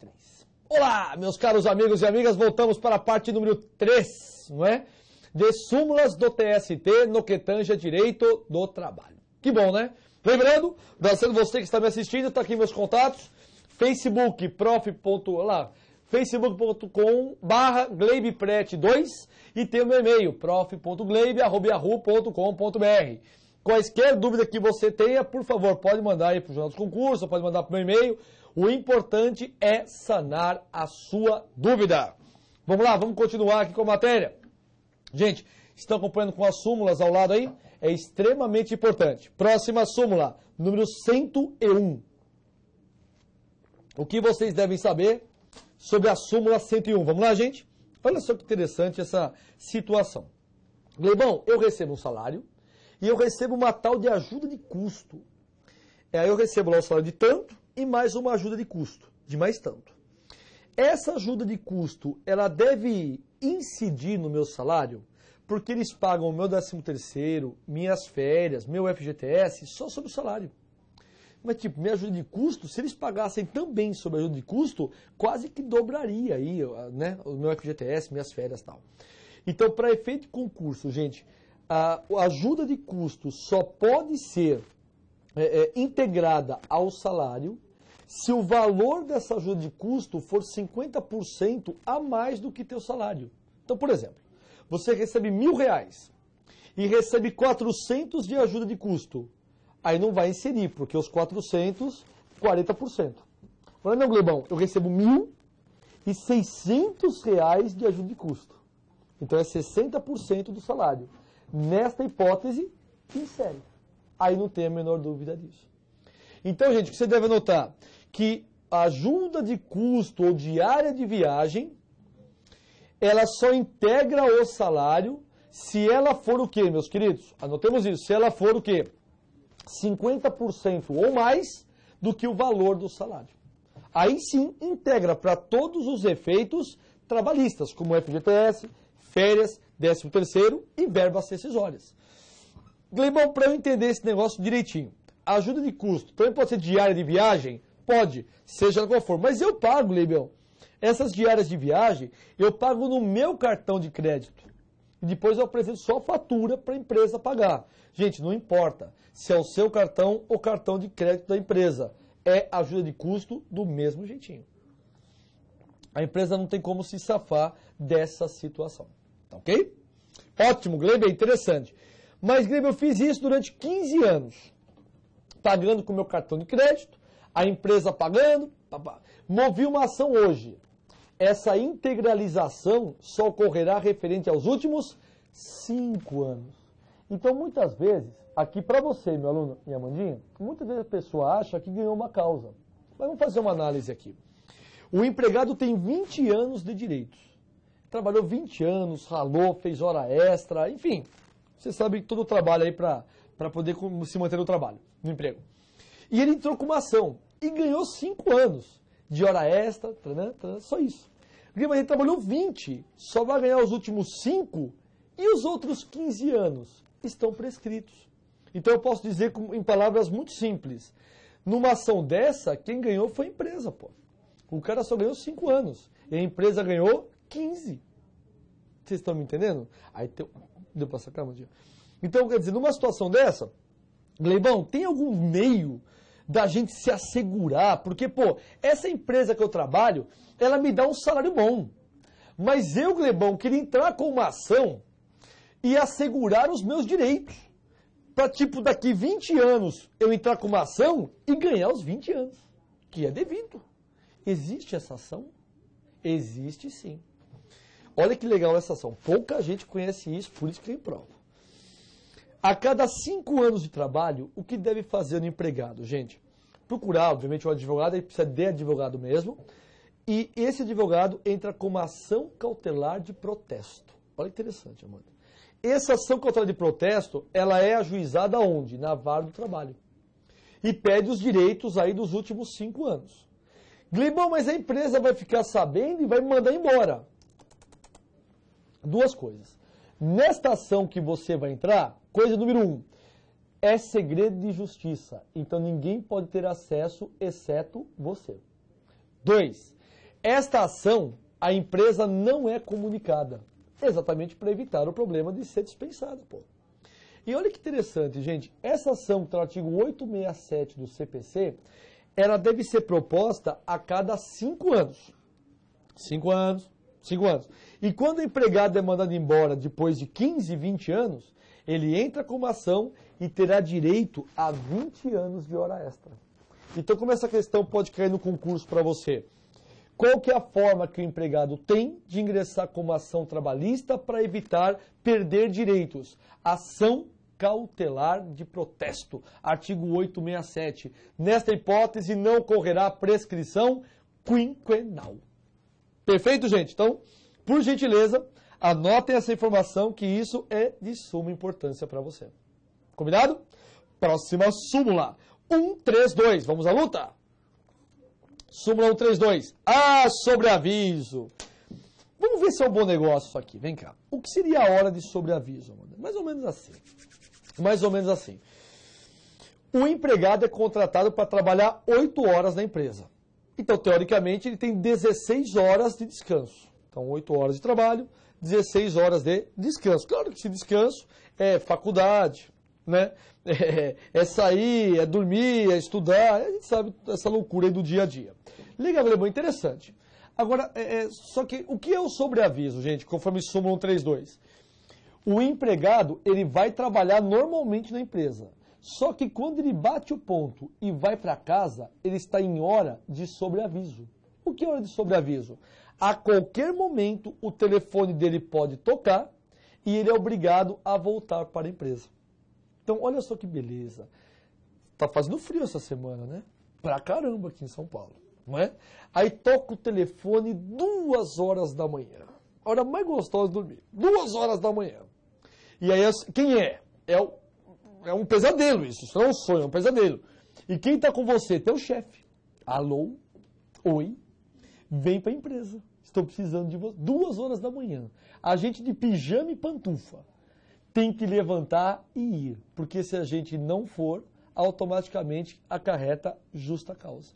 3. Olá, meus caros amigos e amigas, voltamos para a parte número 3, não é? De súmulas do TST no que tange direito do trabalho. Que bom, né? Lembrando, agradecendo você que está me assistindo, está aqui meus contatos, facebook, prof. lá, facebook.com barra 2 e tem o meu e-mail, prof.gleibe.com.br. Quaisquer dúvida que você tenha, por favor, pode mandar aí para o Jornal dos Concursos, pode mandar para o meu e-mail, o importante é sanar a sua dúvida. Vamos lá, vamos continuar aqui com a matéria. Gente, estão acompanhando com as súmulas ao lado aí? É extremamente importante. Próxima súmula, número 101. O que vocês devem saber sobre a súmula 101? Vamos lá, gente? Olha só que interessante essa situação. Glebão, eu recebo um salário e eu recebo uma tal de ajuda de custo. É, eu recebo lá o salário de tanto, e mais uma ajuda de custo, de mais tanto. Essa ajuda de custo, ela deve incidir no meu salário? Porque eles pagam o meu 13 terceiro, minhas férias, meu FGTS, só sobre o salário. Mas, tipo, minha ajuda de custo, se eles pagassem também sobre a ajuda de custo, quase que dobraria aí, né, o meu FGTS, minhas férias e tal. Então, para efeito de concurso, gente, a ajuda de custo só pode ser é, é, integrada ao salário se o valor dessa ajuda de custo for 50% a mais do que teu salário. Então, por exemplo, você recebe mil reais e recebe 400 de ajuda de custo. Aí não vai inserir, porque os 400, 40%. Agora, não, Glebão, eu recebo mil e 600 reais de ajuda de custo. Então é 60% do salário. Nesta hipótese, insere aí não tem a menor dúvida disso. Então, gente, você deve anotar? Que a ajuda de custo ou diária de viagem, ela só integra o salário se ela for o quê, meus queridos? Anotemos isso. Se ela for o quê? 50% ou mais do que o valor do salário. Aí sim, integra para todos os efeitos trabalhistas, como FGTS, férias, 13º e verbas rescisórias. Gleibão, para eu entender esse negócio direitinho, a ajuda de custo também pode ser diária de viagem? Pode, seja qual for. Mas eu pago, Gleibão. Essas diárias de viagem eu pago no meu cartão de crédito. E depois eu apresento só a fatura para a empresa pagar. Gente, não importa se é o seu cartão ou cartão de crédito da empresa. É ajuda de custo do mesmo jeitinho. A empresa não tem como se safar dessa situação. Tá ok? Ótimo, Gleibão, interessante. Mas, Grêmio, eu fiz isso durante 15 anos. Pagando com meu cartão de crédito, a empresa pagando. Papá. Movi uma ação hoje. Essa integralização só ocorrerá referente aos últimos 5 anos. Então, muitas vezes, aqui para você, meu aluno e Amandinha, muitas vezes a pessoa acha que ganhou uma causa. Mas vamos fazer uma análise aqui. O empregado tem 20 anos de direitos. Trabalhou 20 anos, ralou, fez hora extra, enfim, você sabe todo o trabalho aí para poder se manter no trabalho, no emprego. E ele entrou com uma ação e ganhou 5 anos de hora extra, só isso. Porque ele trabalhou 20, só vai ganhar os últimos 5 e os outros 15 anos estão prescritos. Então eu posso dizer em palavras muito simples, numa ação dessa, quem ganhou foi a empresa, pô. O cara só ganhou 5 anos e a empresa ganhou 15. Vocês estão me entendendo? Aí tem, Deu para sacar, Mandinha? Então, quer dizer, numa situação dessa, Gleibão, tem algum meio da gente se assegurar? Porque, pô, essa empresa que eu trabalho, ela me dá um salário bom. Mas eu, Glebão, queria entrar com uma ação e assegurar os meus direitos. Para, tipo, daqui 20 anos eu entrar com uma ação e ganhar os 20 anos, que é devido. Existe essa ação? Existe sim. Olha que legal essa ação. Pouca gente conhece isso, por isso que tem prova. A cada cinco anos de trabalho, o que deve fazer o empregado? Gente, procurar, obviamente, um advogado, ele precisa de advogado mesmo. E esse advogado entra com uma ação cautelar de protesto. Olha que interessante, Amanda. Essa ação cautelar de protesto, ela é ajuizada onde? Na vara do trabalho. E pede os direitos aí dos últimos cinco anos. Glebão, mas a empresa vai ficar sabendo e vai me mandar embora duas coisas. Nesta ação que você vai entrar, coisa número um, é segredo de justiça. Então ninguém pode ter acesso exceto você. Dois, esta ação a empresa não é comunicada. Exatamente para evitar o problema de ser dispensada, pô. E olha que interessante, gente. Essa ação que está no artigo 867 do CPC, ela deve ser proposta a cada cinco anos. Cinco anos, Cinco anos. E quando o empregado é mandado embora depois de 15, 20 anos, ele entra com uma ação e terá direito a 20 anos de hora extra. Então, como essa questão pode cair no concurso para você? Qual que é a forma que o empregado tem de ingressar com uma ação trabalhista para evitar perder direitos? Ação cautelar de protesto, artigo 867. Nesta hipótese, não ocorrerá prescrição quinquenal. Perfeito, gente? Então, por gentileza, anotem essa informação que isso é de suma importância para você. Combinado? Próxima súmula. 132. Vamos à luta? Súmula 132. Ah, sobreaviso. Vamos ver se é um bom negócio isso aqui. Vem cá. O que seria a hora de sobreaviso? Mais ou menos assim. Mais ou menos assim. O empregado é contratado para trabalhar 8 horas na empresa. Então, teoricamente, ele tem 16 horas de descanso. Então, 8 horas de trabalho, 16 horas de descanso. Claro que esse descanso é faculdade, né? É, é sair, é dormir, é estudar, a gente sabe essa loucura aí do dia a dia. Liga, Alemão, interessante. Agora, é, é, só que o que é o sobreaviso, gente, conforme súmula 132? O empregado, ele vai trabalhar normalmente na empresa. Só que quando ele bate o ponto e vai para casa, ele está em hora de sobreaviso. O que é hora de sobreaviso? A qualquer momento o telefone dele pode tocar e ele é obrigado a voltar para a empresa. Então, olha só que beleza. Tá fazendo frio essa semana, né? Pra caramba aqui em São Paulo, não é? Aí toca o telefone duas horas da manhã. Hora mais gostosa de dormir. Duas horas da manhã. E aí, quem é? É o é um pesadelo isso. Isso não é um sonho, é um pesadelo. E quem está com você? Teu chefe. Alô? Oi? Vem para a empresa. Estou precisando de você. Duas horas da manhã. A gente de pijama e pantufa tem que levantar e ir. Porque se a gente não for, automaticamente acarreta justa causa.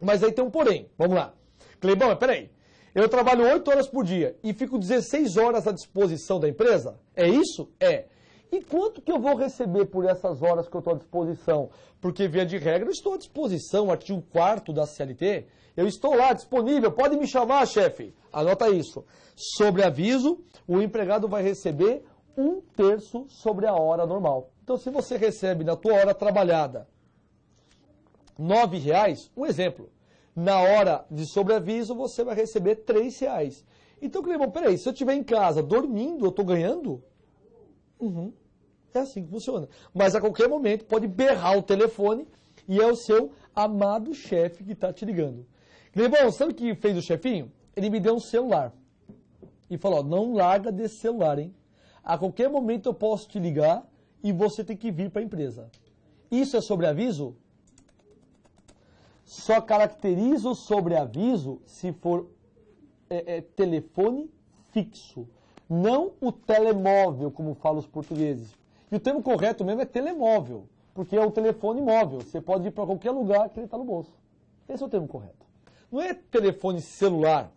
Mas aí tem um porém. Vamos lá. Cleibão, peraí. Eu trabalho 8 horas por dia e fico 16 horas à disposição da empresa? É isso? É. E quanto que eu vou receber por essas horas que eu estou à disposição? Porque, via de regra, eu estou à disposição, artigo 4 da CLT, eu estou lá disponível, pode me chamar, chefe. Anota isso. Sobre aviso, o empregado vai receber um terço sobre a hora normal. Então, se você recebe na tua hora trabalhada R$ 9,00, um exemplo, na hora de sobreaviso você vai receber R$ 3,00. Então, meu peraí, se eu estiver em casa dormindo, eu estou ganhando? Uhum. É assim que funciona. Mas a qualquer momento pode berrar o telefone e é o seu amado chefe que está te ligando. Glebão, sabe o que fez o chefinho? Ele me deu um celular. E falou, não larga desse celular, hein? A qualquer momento eu posso te ligar e você tem que vir para a empresa. Isso é sobreaviso? Só caracteriza o sobreaviso se for é, é, telefone fixo não o telemóvel, como falam os portugueses. E o termo correto mesmo é telemóvel, porque é o telefone móvel. Você pode ir para qualquer lugar que ele está no bolso. Esse é o termo correto. Não é telefone celular,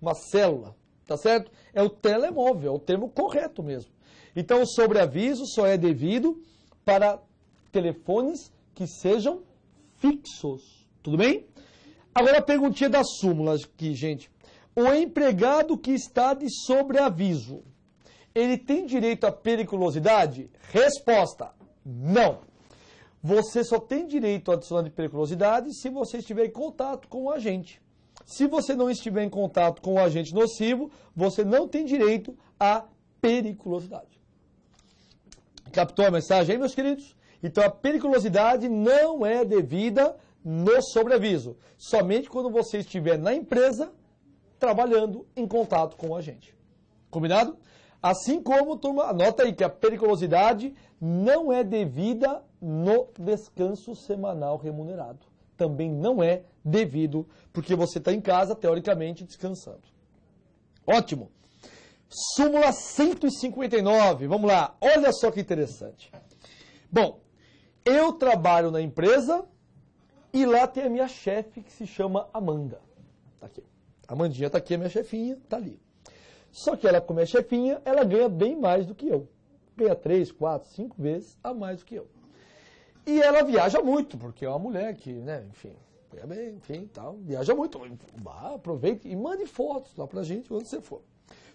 uma célula, tá certo? É o telemóvel, é o termo correto mesmo. Então, o sobreaviso só é devido para telefones que sejam fixos. Tudo bem? Agora a perguntinha da súmula aqui, gente. O empregado que está de sobreaviso, ele tem direito à periculosidade? Resposta: não. Você só tem direito à adicional de periculosidade se você estiver em contato com o agente. Se você não estiver em contato com o agente nocivo, você não tem direito à periculosidade. Captou a mensagem aí, meus queridos? Então a periculosidade não é devida no sobreaviso. Somente quando você estiver na empresa trabalhando em contato com a gente. Combinado? Assim como, turma, anota aí que a periculosidade não é devida no descanso semanal remunerado. Também não é devido, porque você está em casa, teoricamente, descansando. Ótimo. Súmula 159, vamos lá. Olha só que interessante. Bom, eu trabalho na empresa e lá tem a minha chefe que se chama Amanda. Tá aqui. A Mandinha está aqui, a minha chefinha está ali. Só que ela, como é chefinha, ela ganha bem mais do que eu. Ganha três, quatro, cinco vezes a mais do que eu. E ela viaja muito, porque é uma mulher que, né, enfim, ganha bem, enfim, tal, viaja muito. Bah, aproveite e mande fotos lá pra gente onde você for.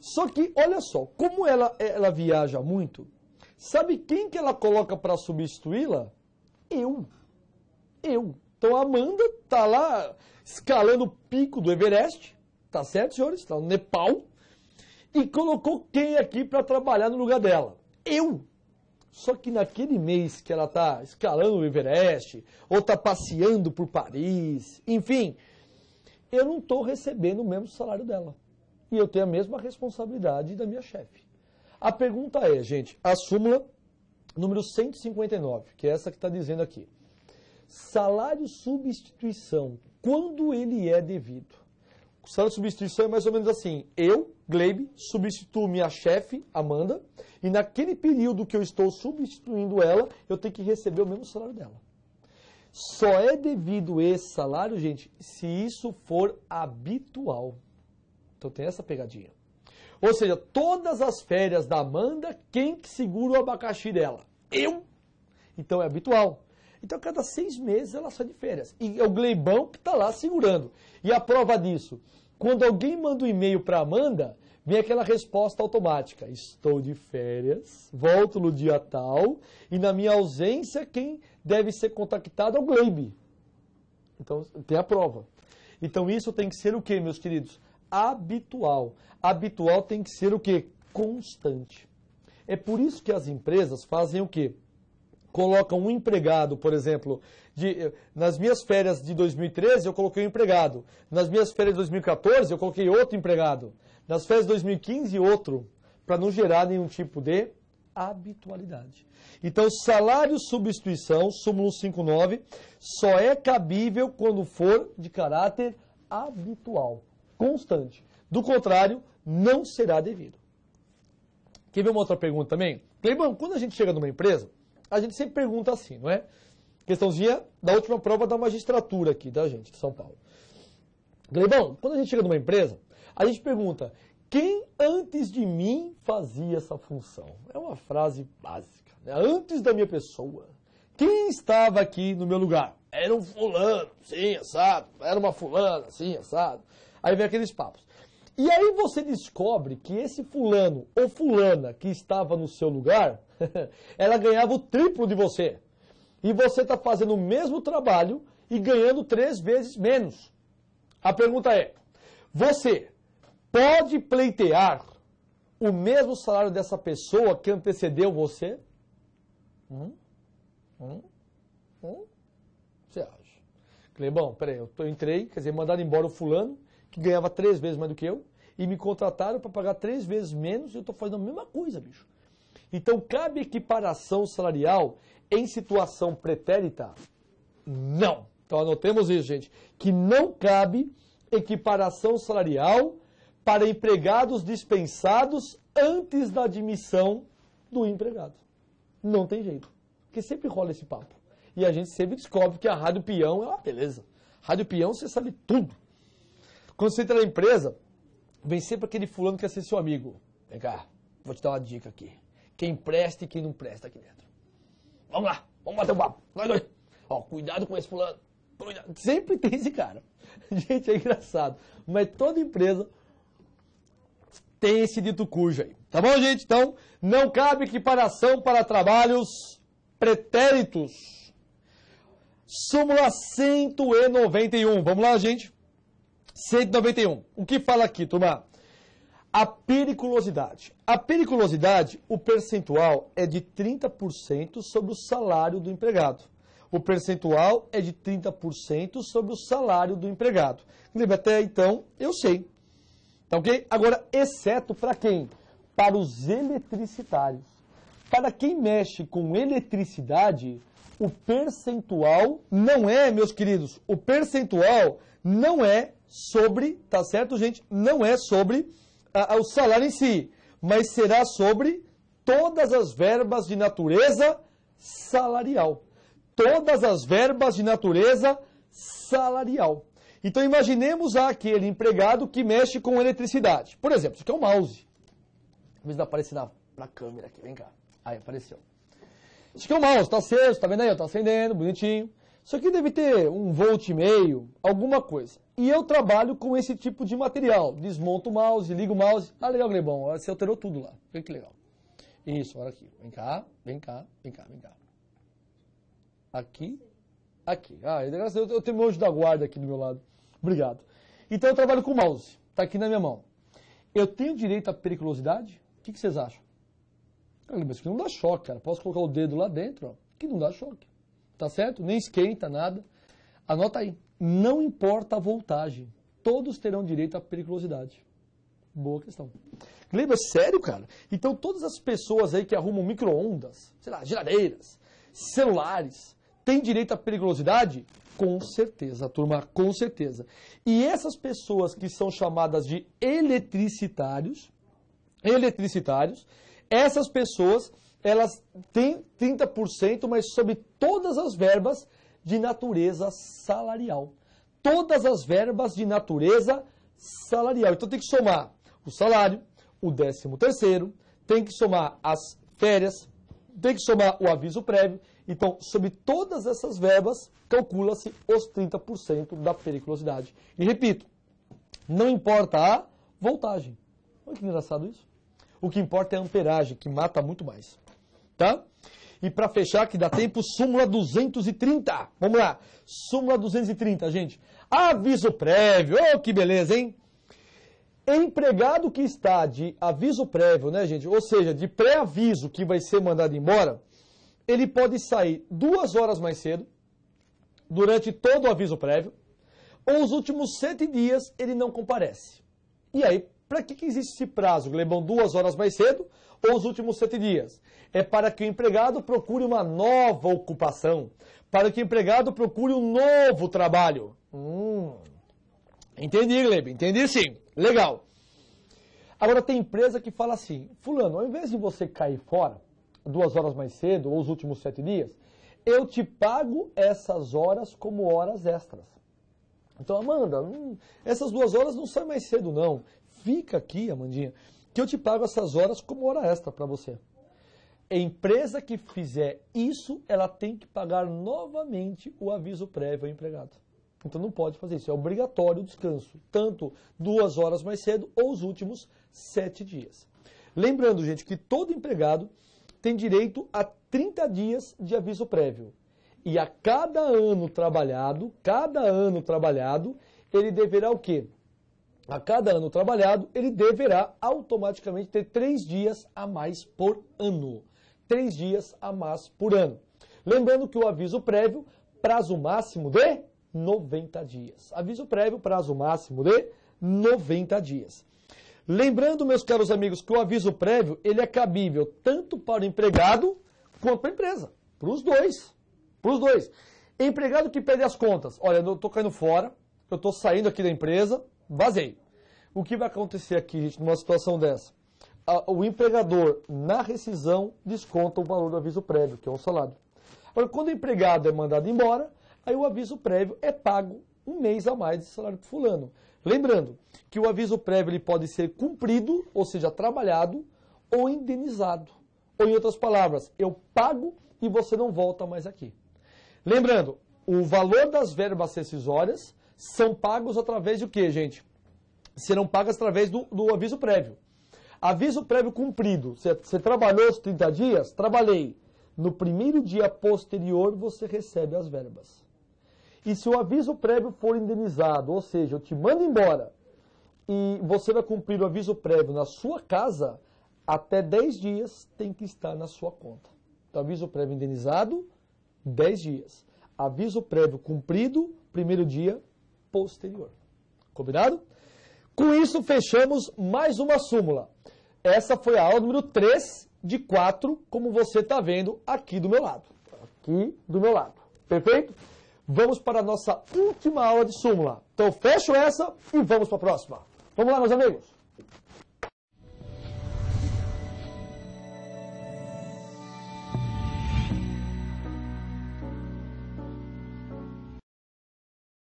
Só que, olha só, como ela, ela viaja muito, sabe quem que ela coloca para substituí-la? Eu. Eu. Então a Amanda tá lá escalando o pico do Everest, Tá certo, senhores? Está no Nepal. E colocou quem aqui para trabalhar no lugar dela? Eu! Só que naquele mês que ela está escalando o Everest, ou está passeando por Paris, enfim, eu não estou recebendo o mesmo salário dela. E eu tenho a mesma responsabilidade da minha chefe. A pergunta é, gente, a súmula número 159, que é essa que está dizendo aqui. Salário substituição, quando ele é devido? Salário de substituição é mais ou menos assim. Eu, Gleibe, substituo minha chefe, Amanda, e naquele período que eu estou substituindo ela, eu tenho que receber o mesmo salário dela. Só é devido esse salário, gente, se isso for habitual. Então tem essa pegadinha. Ou seja, todas as férias da Amanda, quem que segura o abacaxi dela? Eu! Então é habitual. Então, cada seis meses ela sai de férias. E é o Gleibão que está lá segurando. E a prova disso, quando alguém manda um e-mail para Amanda, vem aquela resposta automática. Estou de férias, volto no dia tal, e na minha ausência, quem deve ser contactado é o Gleibe. Então, tem a prova. Então, isso tem que ser o quê meus queridos? Habitual. Habitual tem que ser o quê Constante. É por isso que as empresas fazem o quê? coloca um empregado, por exemplo, de, eh, nas minhas férias de 2013 eu coloquei um empregado, nas minhas férias de 2014 eu coloquei outro empregado, nas férias de 2015 outro, para não gerar nenhum tipo de habitualidade. Então, salário substituição, súmulo 59, só é cabível quando for de caráter habitual, constante. Do contrário, não será devido. Quer ver uma outra pergunta também? Cleibão, quando a gente chega numa empresa, a gente sempre pergunta assim, não é? Questãozinha da última prova da magistratura aqui da gente, de São Paulo. Gleibão, quando a gente chega numa empresa, a gente pergunta, quem antes de mim fazia essa função? É uma frase básica. Né? Antes da minha pessoa, quem estava aqui no meu lugar? Era um fulano, sim, assado. Era uma fulana, sim, assado. Aí vem aqueles papos. E aí você descobre que esse fulano ou fulana que estava no seu lugar ela ganhava o triplo de você. E você está fazendo o mesmo trabalho e ganhando três vezes menos. A pergunta é: você pode pleitear o mesmo salário dessa pessoa que antecedeu você? Hum? Hum? Hum? Você acha? Clebão, peraí, eu, tô, eu entrei, quer dizer, mandaram embora o fulano, que ganhava três vezes mais do que eu, e me contrataram para pagar três vezes menos, e eu estou fazendo a mesma coisa, bicho. Então, cabe equiparação salarial em situação pretérita? Não. Então, anotemos isso, gente. Que não cabe equiparação salarial para empregados dispensados antes da admissão do empregado. Não tem jeito. Porque sempre rola esse papo. E a gente sempre descobre que a Rádio Peão é uma beleza. Rádio Peão, você sabe tudo. Quando você entra na empresa, vem sempre aquele fulano que é seu amigo. Vem cá, vou te dar uma dica aqui quem presta e quem não presta aqui dentro. Vamos lá, vamos bater o um papo. Nós dois. Ó, cuidado com esse fulano. Cuidado. Sempre tem esse cara. Gente, é engraçado. Mas toda empresa tem esse dito cujo aí. Tá bom, gente? Então, não cabe equiparação para trabalhos pretéritos. Súmula 191. Vamos lá, gente? 191. O que fala aqui, turma? a periculosidade. A periculosidade, o percentual é de 30% sobre o salário do empregado. O percentual é de 30% sobre o salário do empregado. Até então, eu sei. Tá ok? Agora, exceto para quem? Para os eletricitários. Para quem mexe com eletricidade, o percentual não é, meus queridos, o percentual não é sobre, tá certo, gente? Não é sobre ao salário em si, mas será sobre todas as verbas de natureza salarial. Todas as verbas de natureza salarial. Então imaginemos aquele empregado que mexe com eletricidade. Por exemplo, isso aqui é um mouse. Talvez não apareça na, na câmera aqui, vem cá. Aí apareceu. Isso aqui é um mouse, tá aceso, tá vendo aí? Tá acendendo, bonitinho. Isso aqui deve ter um volt e meio, alguma coisa. E eu trabalho com esse tipo de material. Desmonto o mouse, ligo o mouse. Ah, legal, Glebão, você alterou tudo lá. Olha que legal. Isso, olha aqui. Vem cá, vem cá, vem cá, vem cá. Aqui, aqui. Ah, eu, eu tenho meu anjo da guarda aqui do meu lado. Obrigado. Então eu trabalho com o mouse. Está aqui na minha mão. Eu tenho direito à periculosidade? O que, que vocês acham? Cara, ah, mas isso aqui não dá choque, cara. Posso colocar o dedo lá dentro, ó, que não dá choque tá certo? Nem esquenta nada. Anota aí. Não importa a voltagem. Todos terão direito à periculosidade. Boa questão. Gleba, é sério, cara? Então todas as pessoas aí que arrumam micro-ondas, sei lá, geladeiras, celulares, têm direito à periculosidade? Com certeza, turma, com certeza. E essas pessoas que são chamadas de eletricitários, eletricitários, essas pessoas elas têm 30%, mas sobre todas as verbas de natureza salarial. Todas as verbas de natureza salarial. Então tem que somar o salário, o décimo terceiro, tem que somar as férias, tem que somar o aviso prévio. Então, sobre todas essas verbas, calcula-se os 30% da periculosidade. E repito, não importa a voltagem. Olha que engraçado isso. O que importa é a amperagem, que mata muito mais tá? E para fechar, que dá tempo, súmula 230. Vamos lá. Súmula 230, gente. Aviso prévio. Oh, que beleza, hein? Empregado que está de aviso prévio, né, gente? Ou seja, de pré-aviso que vai ser mandado embora, ele pode sair duas horas mais cedo, durante todo o aviso prévio, ou os últimos sete dias ele não comparece. E aí para que, que existe esse prazo, Glebão? Duas horas mais cedo ou os últimos sete dias? É para que o empregado procure uma nova ocupação, para que o empregado procure um novo trabalho. Hum. Entendi, Glebão? entendi sim. Legal. Agora tem empresa que fala assim, fulano, ao invés de você cair fora duas horas mais cedo ou os últimos sete dias, eu te pago essas horas como horas extras. Então, Amanda, hum, essas duas horas não saem mais cedo, não fica aqui, Amandinha, que eu te pago essas horas como hora extra para você. A empresa que fizer isso, ela tem que pagar novamente o aviso prévio ao empregado. Então não pode fazer isso. É obrigatório o descanso, tanto duas horas mais cedo ou os últimos sete dias. Lembrando, gente, que todo empregado tem direito a 30 dias de aviso prévio. E a cada ano trabalhado, cada ano trabalhado, ele deverá o quê? a cada ano trabalhado, ele deverá automaticamente ter três dias a mais por ano. Três dias a mais por ano. Lembrando que o aviso prévio, prazo máximo de 90 dias. Aviso prévio, prazo máximo de 90 dias. Lembrando, meus caros amigos, que o aviso prévio ele é cabível tanto para o empregado quanto para a empresa. Para os dois. Para os dois. Empregado que pede as contas. Olha, eu estou caindo fora, eu estou saindo aqui da empresa, Basei. O que vai acontecer aqui, gente, numa situação dessa? O empregador, na rescisão, desconta o valor do aviso prévio, que é o salário. Agora, quando o empregado é mandado embora, aí o aviso prévio é pago um mês a mais de salário para fulano. Lembrando que o aviso prévio ele pode ser cumprido, ou seja, trabalhado, ou indenizado. Ou em outras palavras, eu pago e você não volta mais aqui. Lembrando, o valor das verbas rescisórias são pagos através do que, gente? Serão pagos através do, do aviso prévio. Aviso prévio cumprido. Você, você trabalhou os 30 dias? Trabalhei. No primeiro dia posterior, você recebe as verbas. E se o aviso prévio for indenizado, ou seja, eu te mando embora, e você vai cumprir o aviso prévio na sua casa, até 10 dias tem que estar na sua conta. Então, aviso prévio indenizado, 10 dias. Aviso prévio cumprido, primeiro dia, posterior. Combinado? Com isso, fechamos mais uma súmula. Essa foi a aula número 3 de 4, como você está vendo aqui do meu lado. Aqui do meu lado. Perfeito? Vamos para a nossa última aula de súmula. Então, fecho essa e vamos para a próxima. Vamos lá, meus amigos.